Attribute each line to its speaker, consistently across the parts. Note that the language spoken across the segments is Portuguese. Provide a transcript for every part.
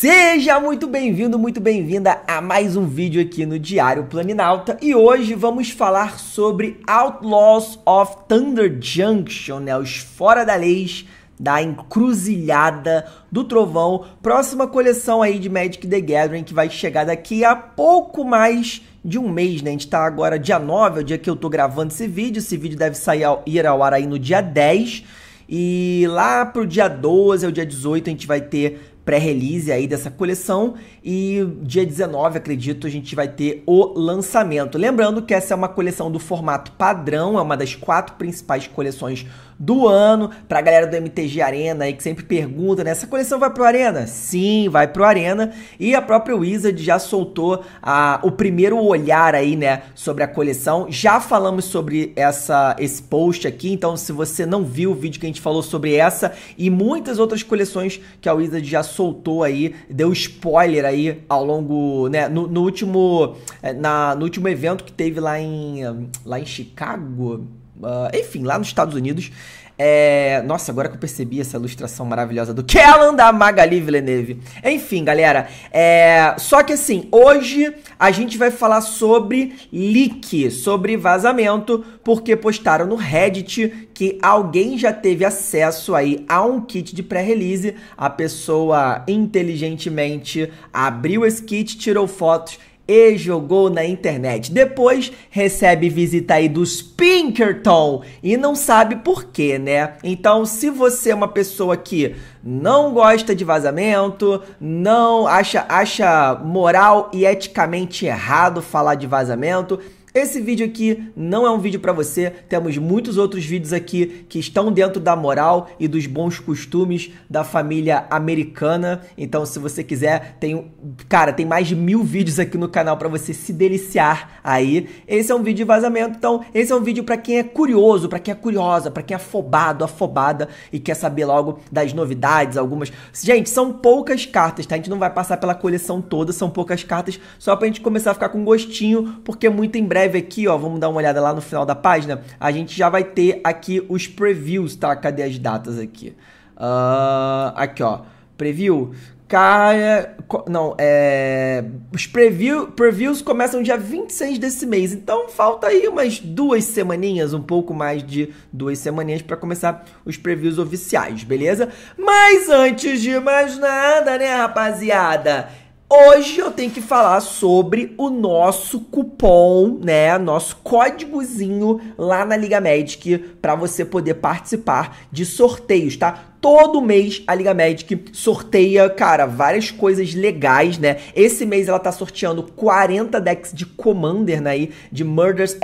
Speaker 1: Seja muito bem-vindo, muito bem-vinda a mais um vídeo aqui no Diário Planinalta e hoje vamos falar sobre Outlaws of Thunder Junction, né? os fora da leis da Encruzilhada do Trovão, próxima coleção aí de Magic the Gathering que vai chegar daqui a pouco mais de um mês, né? A gente tá agora dia 9, é o dia que eu tô gravando esse vídeo, esse vídeo deve sair ao, ir ao ar aí no dia 10. E lá pro dia 12 ao dia 18 a gente vai ter pré-release aí dessa coleção e dia 19, acredito, a gente vai ter o lançamento. Lembrando que essa é uma coleção do formato padrão, é uma das quatro principais coleções do ano. Pra galera do MTG Arena aí que sempre pergunta, né? Essa coleção vai pro Arena? Sim, vai pro Arena. E a própria Wizard já soltou a, o primeiro olhar aí, né? Sobre a coleção. Já falamos sobre essa, esse post aqui, então se você não viu o vídeo que a gente falou sobre essa e muitas outras coleções que a Wizard já soltou aí, deu spoiler aí ao longo, né? No, no último, eh, na, no último evento que teve lá em, lá em Chicago Uh, enfim, lá nos Estados Unidos. É... Nossa, agora que eu percebi essa ilustração maravilhosa do Kellan da Magali Villeneuve. Enfim, galera. É... Só que assim, hoje a gente vai falar sobre leak, sobre vazamento, porque postaram no Reddit que alguém já teve acesso aí a um kit de pré-release. A pessoa inteligentemente abriu esse kit, tirou fotos e jogou na internet. Depois recebe visita aí dos Pinkerton e não sabe por quê, né? Então, se você é uma pessoa que não gosta de vazamento, não acha acha moral e eticamente errado falar de vazamento, esse vídeo aqui não é um vídeo para você, temos muitos outros vídeos aqui que estão dentro da moral e dos bons costumes da família americana. Então, se você quiser, tem, cara, tem mais de mil vídeos aqui no canal para você se deliciar aí. Esse é um vídeo de vazamento, então esse é um vídeo para quem é curioso, para quem é curiosa, para quem é afobado, afobada e quer saber logo das novidades, algumas. Gente, são poucas cartas, tá? A gente não vai passar pela coleção toda, são poucas cartas, só pra gente começar a ficar com gostinho, porque muito em breve breve aqui, ó, vamos dar uma olhada lá no final da página, a gente já vai ter aqui os previews, tá? Cadê as datas aqui? Uh, aqui, ó, preview, cara. Não, é. Os preview, previews começam dia 26 desse mês. Então falta aí umas duas semaninhas, um pouco mais de duas semaninhas para começar os previews oficiais, beleza? Mas antes de mais nada, né, rapaziada? Hoje eu tenho que falar sobre o nosso cupom, né? Nosso códigozinho lá na Liga Magic para você poder participar de sorteios, tá? Todo mês a Liga Magic sorteia, cara, várias coisas legais, né? Esse mês ela tá sorteando 40 decks de Commander, né? de Murders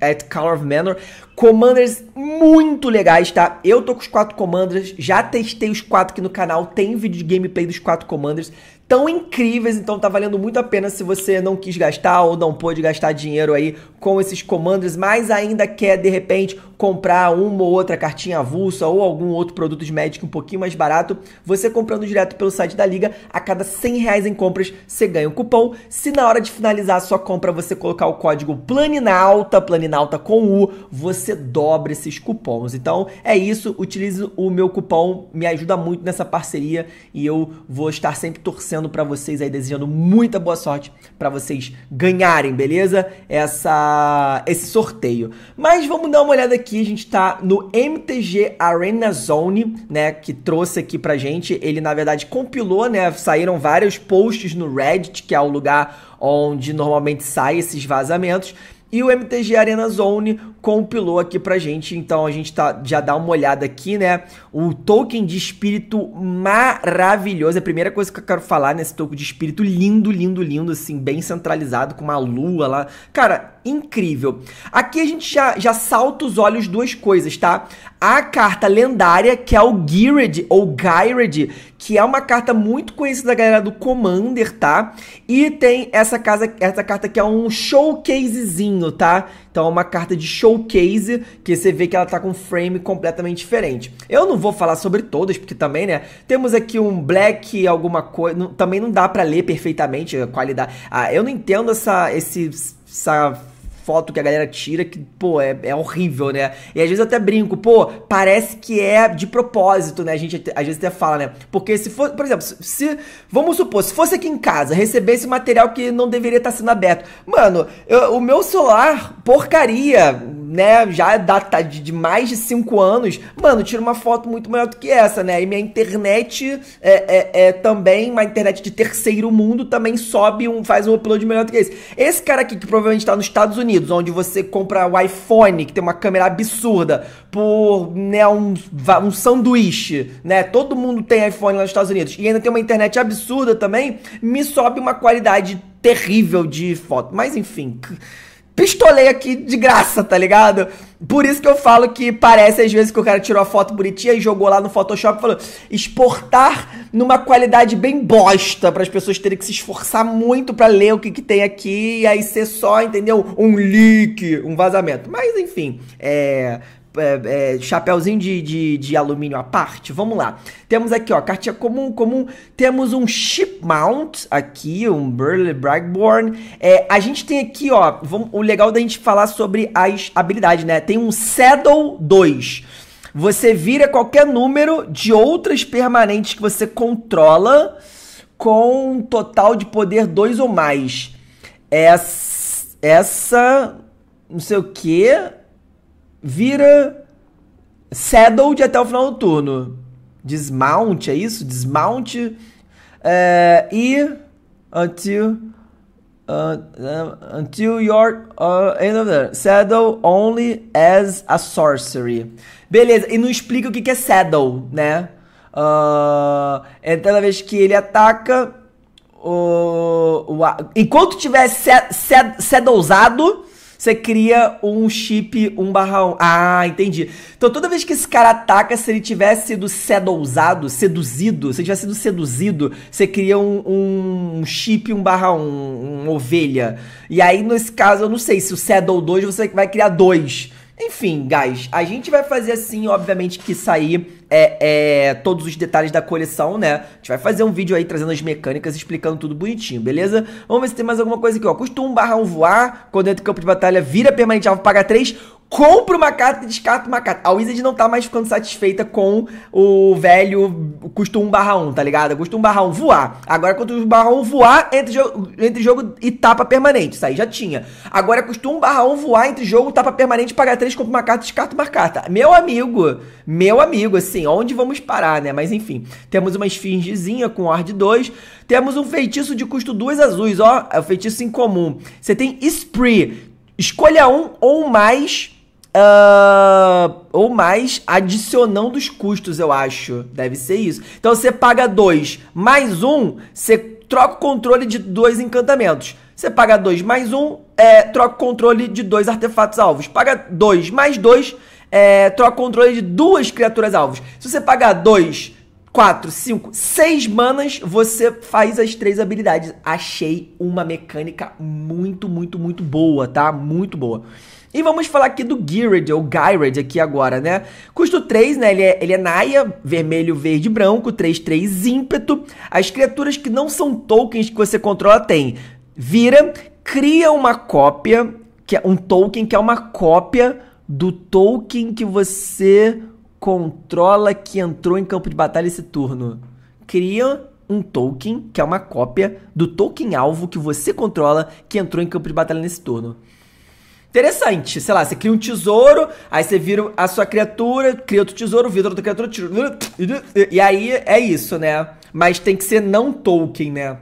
Speaker 1: at Color of Manor. Commanders muito legais, tá? Eu tô com os quatro Commanders, já testei os quatro aqui no canal, tem vídeo de gameplay dos quatro Commanders tão incríveis, então tá valendo muito a pena se você não quis gastar ou não pôde gastar dinheiro aí com esses comandos, mas ainda quer de repente comprar uma ou outra cartinha avulsa ou algum outro produto de médico um pouquinho mais barato, você comprando direto pelo site da Liga, a cada 100 reais em compras você ganha um cupom. Se na hora de finalizar a sua compra você colocar o código PLANINALTA, PLANINALTA com U, você dobra esses cupons. Então é isso, utilize o meu cupom, me ajuda muito nessa parceria e eu vou estar sempre torcendo para vocês aí, desejando muita boa sorte para vocês ganharem, beleza? Essa, esse sorteio. Mas vamos dar uma olhada aqui aqui a gente tá no MTG Arena Zone, né, que trouxe aqui pra gente. Ele, na verdade, compilou, né, saíram vários posts no Reddit, que é o lugar onde normalmente saem esses vazamentos e o MTG Arena Zone compilou aqui pra gente. Então a gente tá, já dá uma olhada aqui, né? O token de espírito maravilhoso. É a primeira coisa que eu quero falar nesse token de espírito lindo, lindo, lindo, assim, bem centralizado, com uma lua lá. Cara, incrível. Aqui a gente já, já salta os olhos duas coisas, tá? A carta lendária, que é o Geared ou Gyred, que é uma carta muito conhecida da galera do Commander, tá? E tem essa, casa, essa carta que é um showcasezinho, tá? Então é uma carta de showcase, que você vê que ela tá com um frame completamente diferente. Eu não vou falar sobre todas, porque também, né? Temos aqui um black, alguma coisa. Também não dá para ler perfeitamente a qualidade. Ah, eu não entendo essa, esse, essa foto que a galera tira que, pô, é, é horrível, né? E às vezes eu até brinco, pô, parece que é de propósito, né? A gente às vezes até fala, né? Porque se for, por exemplo, se, vamos supor, se fosse aqui em casa, recebesse material que não deveria estar sendo aberto. Mano, eu, o meu celular, porcaria, né, já data de, mais de 5 anos, mano, tira uma foto muito melhor do que essa, né? E minha internet é, é, é também, uma internet de terceiro mundo também sobe, um, faz um upload melhor do que esse. Esse cara aqui, que provavelmente tá nos Estados Unidos, onde você compra o iPhone, que tem uma câmera absurda, por, né, um, um sanduíche, né? Todo mundo tem iPhone lá nos Estados Unidos, e ainda tem uma internet absurda também, me sobe uma qualidade terrível de foto. Mas enfim pistolei aqui de graça, tá ligado? Por isso que eu falo que parece às vezes que o cara tirou a foto bonitinha e jogou lá no Photoshop e falou exportar numa qualidade bem bosta para as pessoas terem que se esforçar muito para ler o que, que tem aqui e aí ser só, entendeu? Um leak, um vazamento. Mas enfim, é, é, é, chapéuzinho de, de, de, alumínio à parte. Vamos lá. Temos aqui, ó, cartinha comum, comum. Temos um ship mount aqui, um Burley Bragborn. É, a gente tem aqui, ó, vamos, o legal da gente falar sobre as habilidades, né? Tem um Saddle 2. Você vira qualquer número de outras permanentes que você controla com um total de poder 2 ou mais. Essa, essa não sei o que, vira saddled até o final do turno. Dismount, é isso? Dismount. É, e until Uh, until your uh, end of the saddle only as a sorcery. Beleza, e não explica o que, é saddle, né? Uh, é toda vez que ele ataca o, o enquanto tiver saddle usado, você cria um chip 1 barra 1. Ah, entendi. Então toda vez que esse cara ataca, se ele tivesse sido sedousado, seduzido, se ele tivesse sido seduzido, você cria um, um chip 1 barra 1, um, uma ovelha. E aí, nesse caso, eu não sei se o Shadow 2 você vai criar dois. Enfim, guys, a gente vai fazer assim, obviamente, que sair é, é, todos os detalhes da coleção, né? A gente vai fazer um vídeo aí trazendo as mecânicas, explicando tudo bonitinho, beleza? Vamos ver se tem mais alguma coisa aqui, ó. Custa 1 barra 1 voar, quando entra em campo de batalha, vira permanente alvo, paga 3 compra uma carta e descarta uma carta. A Wizard não tá mais ficando satisfeita com o velho custo 1 barra 1, tá ligado? Custo 1 barra 1 voar. Agora quando o barra 1 voar entre, jo entre jogo e tapa permanente. Isso aí já tinha. Agora custo 1 barra 1 voar entre jogo, tapa permanente, pagar 3, compra uma carta, e descarta uma carta. Meu amigo, meu amigo, assim, onde vamos parar, né? Mas enfim, temos uma esfingezinha com ar 2. Temos um feitiço de custo 2 azuis, ó. É o feitiço incomum. Você tem Spree. Escolha um ou mais Uh, ou mais, adicionando os custos, eu acho. Deve ser isso. Então você paga dois mais um, você troca o controle de dois encantamentos. Você paga dois mais um, é, troca o controle de dois artefatos alvos. Paga dois mais dois, é, troca o controle de duas criaturas alvos. Se você pagar dois 4, 5, 6 manas, você faz as três habilidades. Achei uma mecânica muito, muito, muito boa, tá? Muito boa. E vamos falar aqui do Geared, ou Gyrid aqui agora, né? Custo 3, né? Ele é, ele é Naya, vermelho, verde branco, 3, 3, ímpeto. As criaturas que não são tokens que você controla têm vira, cria uma cópia, que é um token que é uma cópia do token que você controla que entrou em campo de batalha esse turno. Cria um token, que é uma cópia do token alvo que você controla que entrou em campo de batalha nesse turno interessante. Sei lá, você cria um tesouro, aí você vira a sua criatura, cria outro tesouro, vira outra criatura, tesouro, e aí é isso, né? Mas tem que ser não Tolkien, né?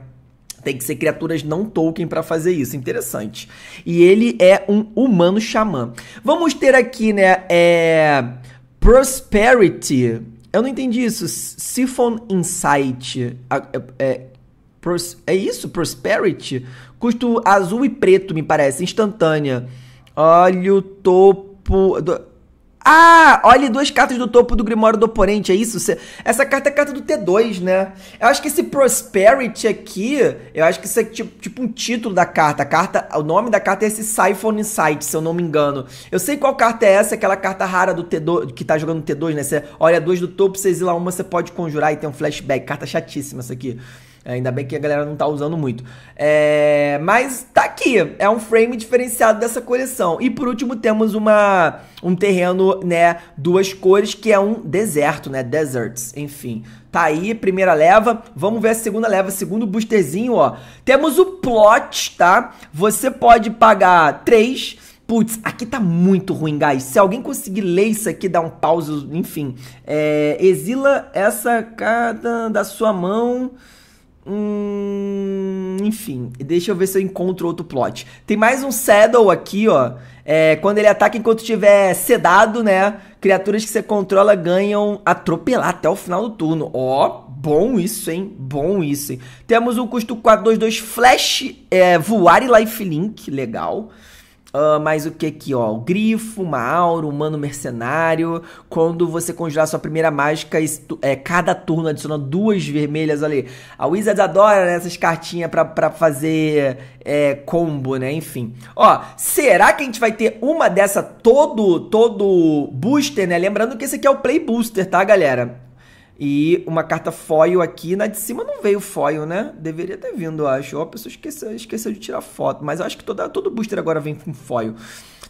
Speaker 1: Tem que ser criaturas não Tolkien para fazer isso. Interessante. E ele é um humano xamã. Vamos ter aqui, né? É... Prosperity. Eu não entendi isso. Siphon Insight. É, é, é isso? Prosperity? Custo azul e preto, me parece. Instantânea. Olha o topo. Do... Ah, olha duas cartas do topo do Grimório do oponente, é isso? Essa carta é a carta do T2, né? Eu acho que esse Prosperity aqui, eu acho que isso é tipo, tipo um título da carta. A carta, o nome da carta é esse Siphon Insight, se eu não me engano. Eu sei qual carta é essa, aquela carta rara do T2, que tá jogando T2, né? Você olha duas do topo, você exila uma, você pode conjurar e tem um flashback. Carta chatíssima essa aqui. Ainda bem que a galera não tá usando muito. É, mas tá aqui, é um frame diferenciado dessa coleção. E por último temos uma um terreno, né, duas cores que é um deserto, né, deserts, enfim. Tá aí, primeira leva. Vamos ver a segunda leva, segundo boosterzinho, ó. Temos o plot, tá? Você pode pagar três Putz, aqui tá muito ruim, guys. Se alguém conseguir ler isso aqui, dar um pause, enfim. É, exila essa cada da sua mão. Hum, enfim, deixa eu ver se eu encontro outro plot. Tem mais um Saddle aqui, ó. É, quando ele ataca enquanto estiver sedado, né? Criaturas que você controla ganham atropelar até o final do turno. Ó, bom isso, hein? Bom isso, hein? Temos um custo 422 Flash, é, voar e lifelink, legal. Legal. Uh, ah, mais o que aqui, ó? O grifo, uma aura, humano mercenário. Quando você conjurar sua primeira mágica, é, cada turno adiciona duas vermelhas ali. A wizard adora né, essas cartinhas pra, pra fazer é, combo, né? Enfim. Ó, será que a gente vai ter uma dessa todo, todo booster, né? Lembrando que esse aqui é o Play Booster, tá, galera? E uma carta foil aqui, na de cima não veio foil, né? Deveria ter vindo, acho. Ou a pessoa esqueceu, esqueceu de tirar foto. Mas eu acho que toda, todo booster agora vem com foil.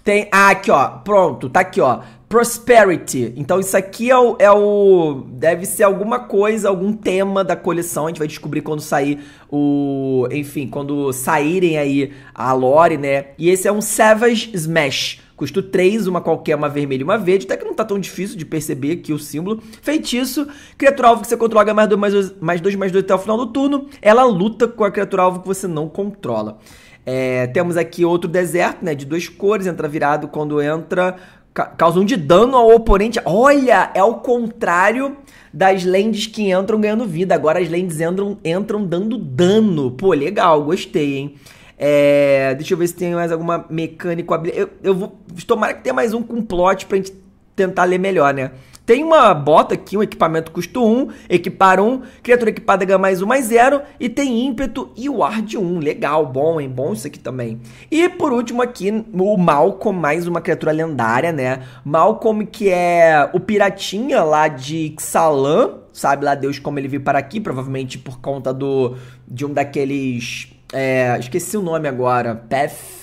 Speaker 1: Tem. Ah, aqui, ó. Pronto, tá aqui, ó. Prosperity. Então isso aqui é o, é o, Deve ser alguma coisa, algum tema da coleção. A gente vai descobrir quando sair o. Enfim, quando saírem aí a Lore, né? E esse é um Savage Smash. Custo 3, uma qualquer, uma vermelha e uma verde. Até que não tá tão difícil de perceber aqui o símbolo. Feitiço, criatura alvo que você controla ganha mais 2, mais 2, mais 2, mais até o final do turno. Ela luta com a criatura alvo que você não controla. É, temos aqui outro deserto, né? De duas cores, entra virado quando entra. Ca causa um de dano ao oponente. Olha, é o contrário das lentes que entram ganhando vida. Agora as lentes entram, entram dando dano. Pô, legal, gostei, hein? É, deixa eu ver se tem mais alguma mecânica. Eu, eu vou. Tomara que tenha mais um com plot pra gente tentar ler melhor, né? Tem uma bota aqui, um equipamento custo 1, equipar 1, criatura equipada ganha mais 1 mais 0, e tem ímpeto e ward 1. Legal, bom, hein? Bom isso aqui também. E por último aqui, o Malcolm, mais uma criatura lendária, né? Malcolm que é o piratinha lá de Xalan, sabe lá Deus como ele veio para aqui, provavelmente por conta do de um daqueles é, esqueci o nome agora. Path.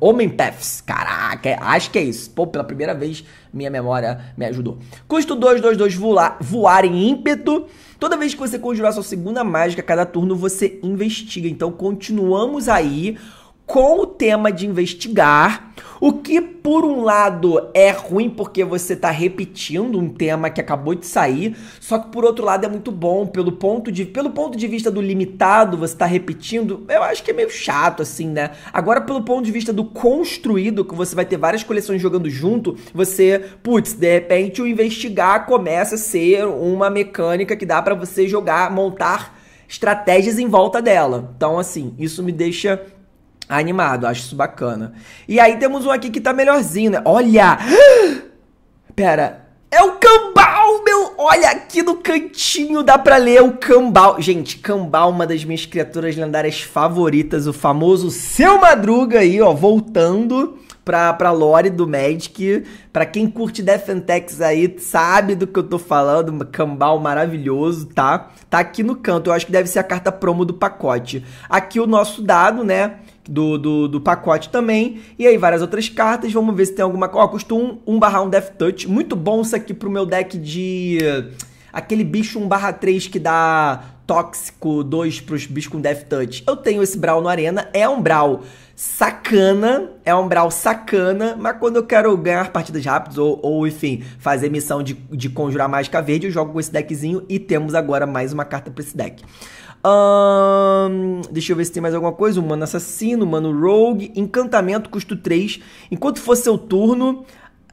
Speaker 1: Homem Paths. Caraca, é, acho que é isso. Pô, pela primeira vez minha memória me ajudou. Custo 222 voar, voar em ímpeto. Toda vez que você conjurar sua segunda mágica, cada turno você investiga. Então continuamos aí com o tema de investigar, o que por um lado é ruim porque você está repetindo um tema que acabou de sair, só que por outro lado é muito bom pelo ponto de pelo ponto de vista do limitado, você está repetindo, eu acho que é meio chato assim, né? Agora pelo ponto de vista do construído, que você vai ter várias coleções jogando junto, você, putz, de repente o investigar começa a ser uma mecânica que dá para você jogar, montar estratégias em volta dela. Então assim, isso me deixa Animado, acho isso bacana. E aí temos um aqui que tá melhorzinho, né? Olha! Pera, é o cambal, meu! Olha, aqui no cantinho dá pra ler o cambal. Gente, cambal, uma das minhas criaturas lendárias favoritas, o famoso Seu Madruga aí, ó, voltando pra, pra lore do Magic. Pra quem curte Defentex aí, sabe do que eu tô falando, cambal maravilhoso, tá? Tá aqui no canto, eu acho que deve ser a carta promo do pacote. Aqui o nosso dado, né? do, do, do, pacote também. E aí várias outras cartas. Vamos ver se tem alguma coisa. Ó, custou 1 um, um barra 1 um Death Touch. Muito bom isso aqui pro meu deck de... Aquele bicho 1 barra 3 que dá tóxico 2 pros bichos com Death Touch. Eu tenho esse Brawl no Arena. É um Brawl sacana, é um Brawl sacana, mas quando eu quero ganhar partidas rápidas ou, ou enfim, fazer missão de, de conjurar mágica verde, eu jogo com esse deckzinho e temos agora mais uma carta para esse deck. Um, deixa eu ver se tem mais alguma coisa. Humano assassino, humano rogue. Encantamento, custo 3. Enquanto for seu turno,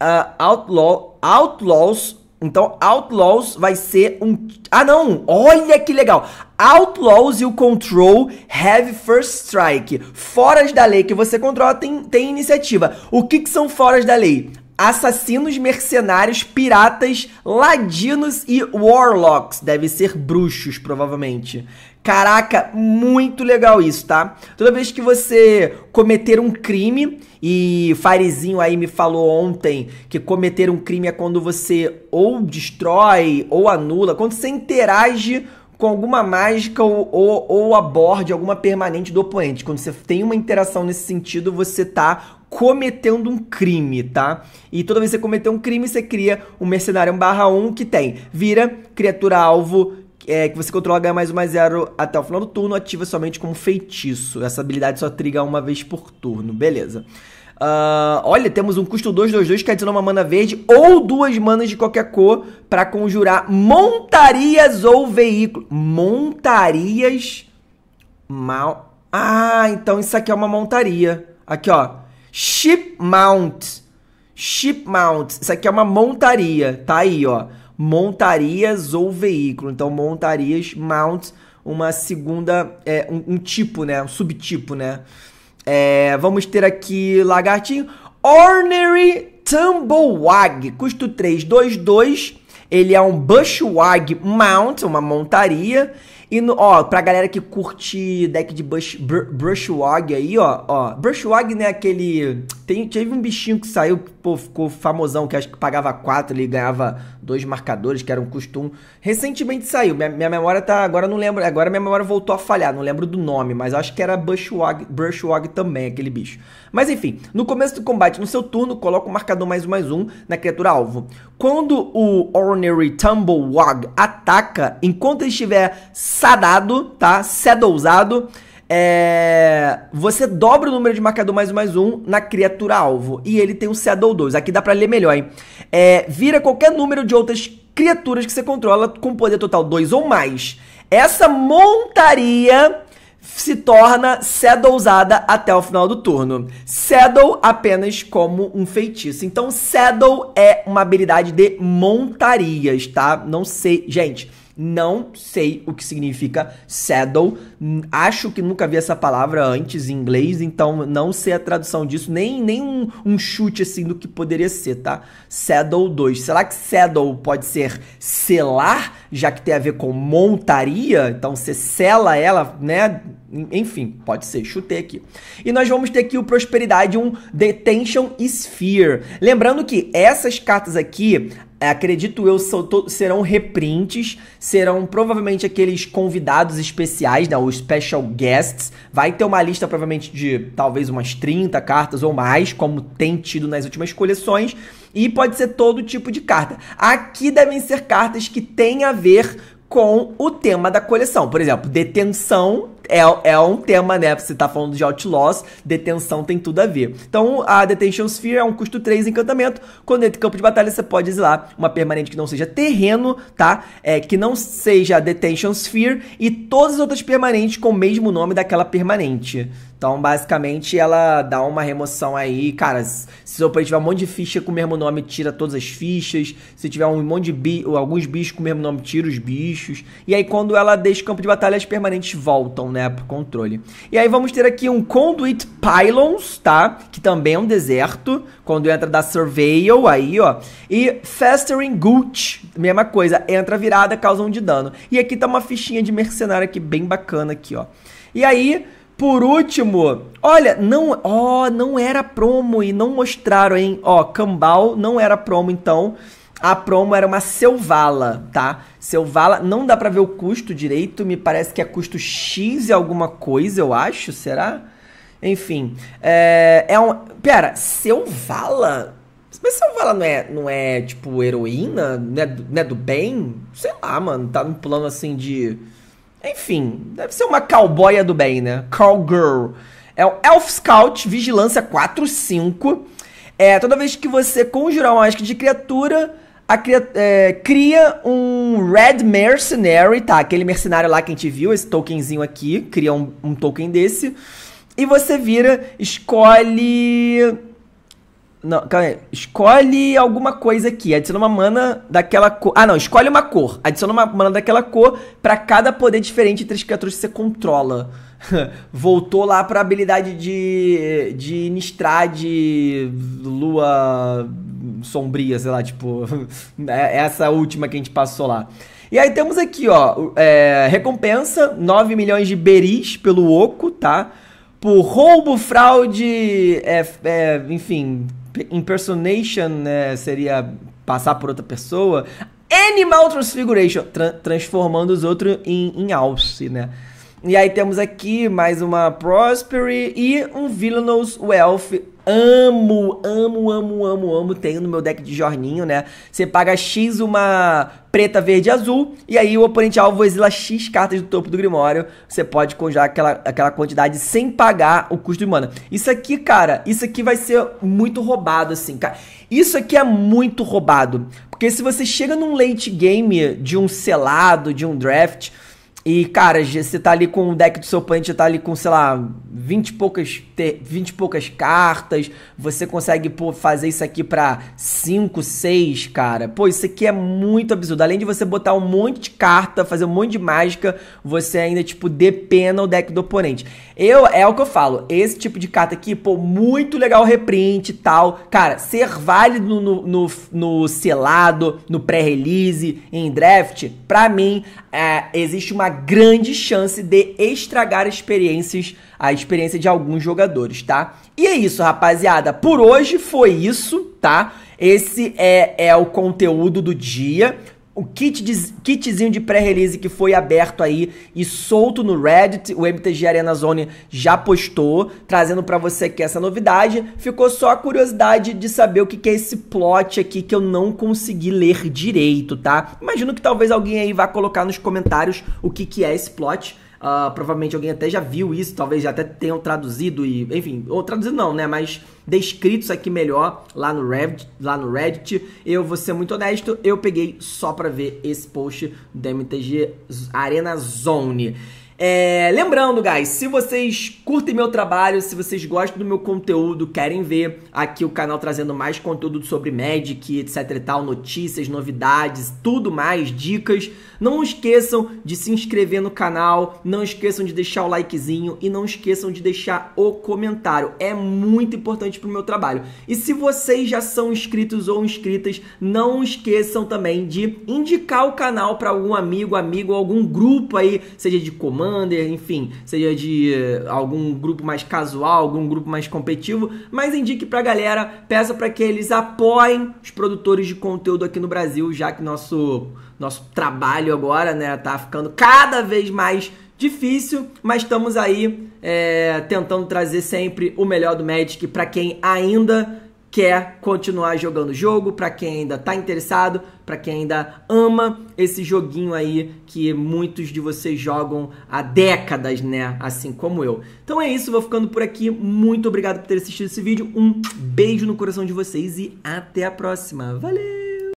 Speaker 1: uh, outlaw, outlaws. Então, Outlaws vai ser um. Ah, não! Olha que legal! Outlaws e o Control have First Strike. Foras da lei que você controla tem, tem iniciativa. O que, que são foras da lei? assassinos, mercenários, piratas, ladinos e warlocks. Deve ser bruxos, provavelmente. Caraca, muito legal isso, tá? Toda vez que você cometer um crime, e Farezinho aí me falou ontem que cometer um crime é quando você ou destrói ou anula, quando você interage com alguma mágica ou, ou, ou aborde alguma permanente do oponente. Quando você tem uma interação nesse sentido, você tá cometendo um crime, tá? E toda vez que você cometer um crime, você cria um mercenário 1 barra 1 que tem vira criatura alvo é, que você controla ganha mais uma zero até o final do turno, ativa somente como feitiço. Essa habilidade só triga uma vez por turno, beleza. Uh, olha, temos um custo 222 que adiciona uma mana verde ou duas manas de qualquer cor para conjurar montarias ou veículos. Montarias mal. Ah, então isso aqui é uma montaria. Aqui, ó. Ship mount. Ship mount. Isso aqui é uma montaria. Tá aí, ó montarias ou veículo. Então, montarias, mounts, uma segunda, é, um, um, tipo, né? Um subtipo, né? É, vamos ter aqui lagartinho. Ornery Tumblewag, custo 322. Ele é um Bushwag Mount, uma montaria. E, no, ó, pra galera que curte deck de bush, br Brushwag aí, ó, ó. Brushwag, né, aquele tem, teve um bichinho que saiu, que pô, ficou famosão, que acho que pagava quatro, ele ganhava dois marcadores, que era um costume. Recentemente saiu, minha, minha, memória tá. Agora não lembro, agora minha memória voltou a falhar, não lembro do nome, mas acho que era Bushwag, Bushwag também, aquele bicho. Mas enfim, no começo do combate, no seu turno, coloca o marcador mais um mais um na criatura alvo. Quando o Ornery Tumblewog ataca, enquanto ele estiver sadado, tá? É Saddleizado é... Você dobra o número de marcador mais um mais um na criatura alvo. E ele tem um Shadow 2. Aqui dá pra ler melhor, hein? É... Vira qualquer número de outras criaturas que você controla com poder total 2 ou mais. Essa montaria se torna Shadow usada até o final do turno. Shadow apenas como um feitiço. Então, Shadow é uma habilidade de montarias, tá? Não sei, gente. Não sei o que significa saddle. Hum, acho que nunca vi essa palavra antes em inglês, então não sei a tradução disso, nem, nem um, um chute assim do que poderia ser, tá? Saddle 2. Será que saddle pode ser selar, já que tem a ver com montaria? Então você sela ela, né? Enfim, pode ser, chutei aqui. E nós vamos ter aqui o Prosperidade, um Detention Sphere. Lembrando que essas cartas aqui, é, acredito eu, serão reprints, serão provavelmente aqueles convidados especiais, né, os special guests. Vai ter uma lista provavelmente de talvez umas 30 cartas ou mais, como tem tido nas últimas coleções, e pode ser todo tipo de carta. Aqui devem ser cartas que têm a ver com o tema da coleção. Por exemplo, detenção é, é um tema, né? Você tá falando de Outlaws, detenção tem tudo a ver. Então, a Detention Sphere é um custo 3 encantamento. Quando entra em campo de batalha, você pode exilar uma permanente que não seja terreno, tá? É, que não seja Detention Sphere e todas as outras permanentes com o mesmo nome daquela permanente. Então, basicamente, ela dá uma remoção aí. Cara, se seu oponente tiver um monte de ficha com o mesmo nome, tira todas as fichas. Se tiver um monte de bi alguns bichos com o mesmo nome, tira os bichos. E aí, quando ela deixa o campo de batalha, as permanentes voltam, né, pro controle. E aí vamos ter aqui um Conduit Pylons, tá? Que também é um deserto, quando entra da Surveil aí, ó. E Festering Gulch, mesma coisa, entra virada, causa um de dano. E aqui tá uma fichinha de mercenário aqui, bem bacana aqui, ó. E aí... Por último, olha, não, ó, não era promo e não mostraram, hein? Ó, Cambal não era promo, então a promo era uma Selvala, tá? Selvala, não dá pra ver o custo direito, me parece que é custo X e alguma coisa, eu acho, será? Enfim, é, é um... Pera, Selvala? Mas Selvala não é, não é tipo, heroína? Não é, não é do bem? Sei lá, mano, tá num plano assim de... Enfim, deve ser uma cowboya do bem, né? Cowgirl. É o Elf Scout Vigilância 4-5. É, toda vez que você conjurar uma Ask de criatura, a, é, cria um Red Mercenary, tá? Aquele mercenário lá que a gente viu, esse tokenzinho aqui, cria um, um token desse. E você vira, escolhe. Não, calma aí. Escolhe alguma coisa aqui. Adiciona uma mana daquela cor. Ah, não. Escolhe uma cor. Adiciona uma mana daquela cor para cada poder diferente entre as criaturas que você controla. voltou lá pra habilidade de, de Nistrad, Lua Sombria, sei lá, tipo, é, é essa última que a gente passou lá. E aí temos aqui, ó, é, recompensa, 9 milhões de beris pelo Oco, tá? Por roubo, fraude, é, é, enfim, impersonation, né, seria passar por outra pessoa. Animal Transfiguration, tra transformando os outros em, em alce, né? E aí temos aqui mais uma Prospery e um Villainous Wealth. Amo, amo, amo, amo, amo. Tenho no meu deck de Jorninho, né? Você paga X uma preta, verde azul. E aí o oponente alvo exila X cartas do topo do Grimório. Você pode conjurar aquela, aquela quantidade sem pagar o custo de mana. Isso aqui, cara, isso aqui vai ser muito roubado, assim, cara. Isso aqui é muito roubado. Porque se você chega num late game de um selado, de um draft e, cara, você tá ali com o deck do seu oponente tá ali com, sei lá, 20 e poucas, 20 e poucas cartas. Você consegue pô, fazer isso aqui pra 5, 6, cara. Pô, isso aqui é muito absurdo. Além de você botar um monte de carta, fazer um monte de mágica, você ainda, tipo, depena o deck do oponente. Eu, é o que eu falo. Esse tipo de carta aqui, pô, muito legal reprint e tal. Cara, ser válido no, no, no selado, no pré-release, em draft, pra mim, é, existe uma grande chance de estragar experiências, a experiência de alguns jogadores, tá? E é isso, rapaziada. Por hoje foi isso, tá? Esse é, é o conteúdo do dia o kit de, kitzinho de pré-release que foi aberto aí e solto no Reddit, o MTG Arena Zone já postou, trazendo para você aqui essa novidade. Ficou só a curiosidade de saber o que, que é esse plot aqui que eu não consegui ler direito, tá? Imagino que talvez alguém aí vá colocar nos comentários o que, que é esse plot. Uh, provavelmente alguém até já viu isso, talvez já até tenham traduzido e, enfim, ou traduzido não, né? Mas descritos aqui melhor lá no Reddit. Lá no Reddit. Eu vou ser muito honesto, eu peguei só para ver esse post do MTG Arena Zone. É, lembrando, guys, se vocês curtem meu trabalho, se vocês gostam do meu conteúdo, querem ver aqui o canal trazendo mais conteúdo sobre Magic, etc e tal, notícias, novidades, tudo mais, dicas, não esqueçam de se inscrever no canal, não esqueçam de deixar o likezinho e não esqueçam de deixar o comentário. É muito importante pro meu trabalho. E se vocês já são inscritos ou inscritas, não esqueçam também de indicar o canal para algum amigo, amigo, algum grupo aí, seja de comando under, enfim, seja de eh, algum grupo mais casual, algum grupo mais competitivo, mas indique pra galera, peça para que eles apoiem os produtores de conteúdo aqui no Brasil, já que nosso nosso trabalho agora, né, tá ficando cada vez mais difícil, mas estamos aí é, tentando trazer sempre o melhor do Magic para quem ainda quer continuar jogando o jogo, para quem ainda está interessado, para quem ainda ama esse joguinho aí que muitos de vocês jogam há décadas, né? Assim como eu. Então é isso, vou ficando por aqui. Muito obrigado por ter assistido esse vídeo. Um beijo no coração de vocês e até a próxima. Valeu!